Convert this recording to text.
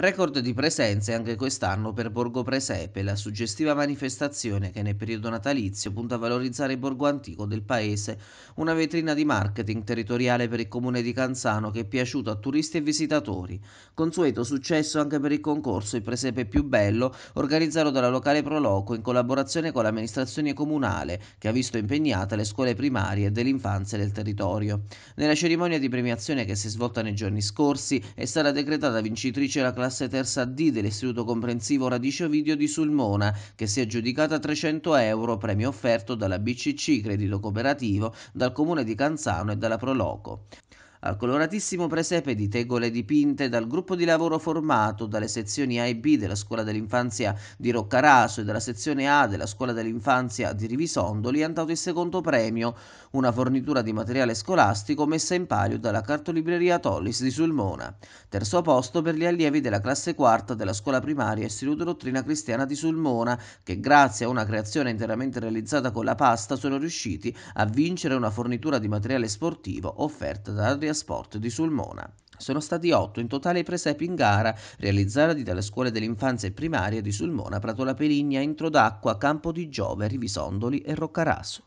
Record di presenze anche quest'anno per Borgo Presepe, la suggestiva manifestazione che nel periodo natalizio punta a valorizzare il borgo antico del paese, una vetrina di marketing territoriale per il comune di Canzano che è piaciuto a turisti e visitatori. Consueto successo anche per il concorso Il Presepe più bello, organizzato dalla locale Proloco in collaborazione con l'amministrazione comunale, che ha visto impegnate le scuole primarie dell'infanzia del territorio. Nella cerimonia di premiazione che si è svolta nei giorni scorsi è stata decretata vincitrice la classe classe terza D dell'Istituto Comprensivo Radice Video di Sulmona, che si è aggiudicata 300 euro, premio offerto dalla BCC Credito Cooperativo, dal Comune di Canzano e dalla Proloco al coloratissimo presepe di tegole dipinte dal gruppo di lavoro formato dalle sezioni A e B della scuola dell'infanzia di Roccaraso e dalla sezione A della scuola dell'infanzia di Rivisondoli è andato il secondo premio, una fornitura di materiale scolastico messa in palio dalla cartolibreria Tollis di Sulmona. Terzo posto per gli allievi della classe quarta della scuola primaria Istituto Dottrina Cristiana di Sulmona, che grazie a una creazione interamente realizzata con la pasta sono riusciti a vincere una fornitura di materiale sportivo offerta da Adriano Sport di Sulmona. Sono stati otto in totale i presepi in gara, realizzati dalle scuole dell'infanzia e primaria di Sulmona, Pratola Perigna, Peligna, d'Acqua, Campo di Giove, Rivisondoli e Roccaraso.